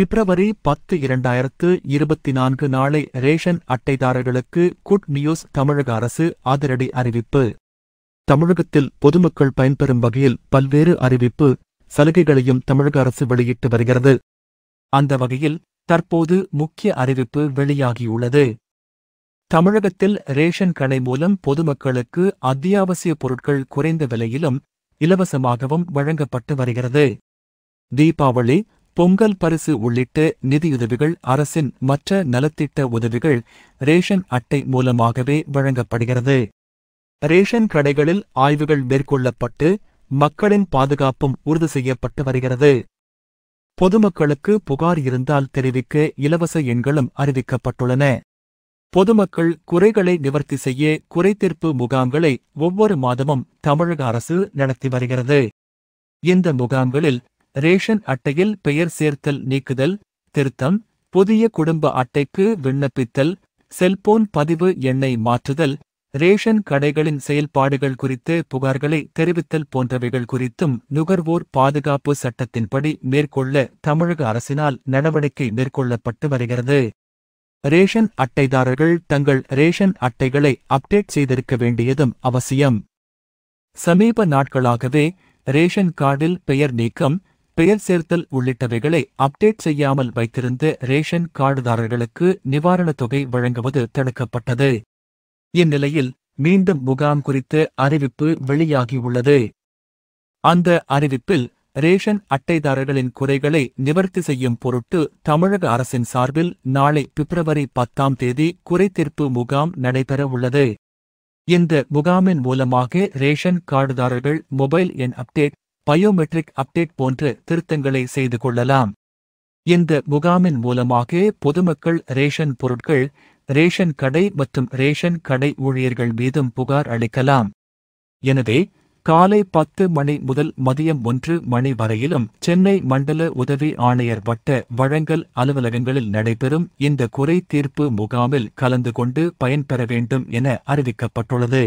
பிப்ரவரி பத்து இரண்டாயிரத்து இருபத்தி நான்கு நாளை ரேஷன் அட்டைதாரர்களுக்கு குட் நியூஸ் தமிழக அரசு அதிரடி அறிவிப்பு தமிழகத்தில் பொதுமக்கள் பயன்பெறும் வகையில் பல்வேறு அறிவிப்பு சலுகைகளையும் தமிழக அரசு வெளியிட்டு வருகிறது அந்த வகையில் தற்போது முக்கிய அறிவிப்பு வெளியாகியுள்ளது தமிழகத்தில் ரேஷன் கடை மூலம் பொதுமக்களுக்கு அத்தியாவசிய பொருட்கள் குறைந்த விலையிலும் இலவசமாகவும் வழங்கப்பட்டு வருகிறது தீபாவளி பொங்கல் பரிசு உள்ளிட்ட நிதியுதவிகள் அரசின் மற்ற நலத்திட்ட உதவிகள் ரேஷன் அட்டை மூலமாகவே வழங்கப்படுகிறது ரேஷன் கடைகளில் ஆய்வுகள் மேற்கொள்ளப்பட்டு மக்களின் பாதுகாப்பும் உறுதி செய்யப்பட்டு வருகிறது பொதுமக்களுக்கு புகார் இருந்தால் தெரிவிக்க இலவச எண்களும் அறிவிக்கப்பட்டுள்ளன பொதுமக்கள் குறைகளை நிவர்த்தி செய்ய குறைதீர்ப்பு முகாம்களை ஒவ்வொரு மாதமும் தமிழக அரசு நடத்தி வருகிறது இந்த முகாம்களில் ரேஷன் அட்டையில் பெயர் சேர்த்தல் நீக்குதல் திருத்தம் புதிய குடும்ப அட்டைக்கு விண்ணப்பித்தல் செல்போன் பதிவு எண்ணை மாற்றுதல் ரேஷன் கடைகளின் செயல்பாடுகள் குறித்து புகார்களை தெரிவித்தல் போன்றவைகள் குறித்தும் நுகர்வோர் பாதுகாப்பு சட்டத்தின்படி மேற்கொள்ள தமிழக அரசினால் நடவடிக்கை மேற்கொள்ளப்பட்டு வருகிறது ரேஷன் அட்டைதாரர்கள் தங்கள் ரேஷன் அட்டைகளை அப்டேட் செய்திருக்க வேண்டியதும் அவசியம் சமீப நாட்களாகவே ரேஷன் கார்டில் பெயர் நீக்கம் பெயர் சேர்த்தல் உள்ளிட்டவைகளை அப்டேட் செய்யாமல் வைத்திருந்த ரேஷன் கார்டுதாரர்களுக்கு நிவாரணத் தொகை வழங்குவது தடுக்கப்பட்டது இந்நிலையில் மீண்டும் முகாம் குறித்த அறிவிப்பு வெளியாகியுள்ளது அந்த அறிவிப்பில் ரேஷன் அட்டைதாரர்களின் குறைகளை நிவர்த்தி செய்யும் பொருட்டு தமிழக அரசின் சார்பில் நாளை பிப்ரவரி பத்தாம் தேதி குறைதீர்ப்பு முகாம் நடைபெற உள்ளது இந்த முகாமின் மூலமாக ரேஷன் கார்டுதாரர்கள் மொபைல் எண் அப்டேட் பயோமெட்ரிக் அப்டேட் போன்ற திருத்தங்களை செய்து கொள்ளலாம் இந்த முகாமின் மூலமாக பொதுமக்கள் ரேஷன் பொருட்கள் ரேஷன் கடை மற்றும் ரேஷன் கடை ஊழியர்கள் மீதும் புகார் அளிக்கலாம் எனவே காலை பத்து மணி முதல் மதியம் ஒன்று மணி வரையிலும் சென்னை மண்டல உதவி ஆணையர் வட்ட வழங்கல் அலுவலகங்களில் நடைபெறும் இந்த குறை தீர்ப்பு முகாமில் கலந்து கொண்டு பயன்பெற வேண்டும் என அறிவிக்கப்பட்டுள்ளது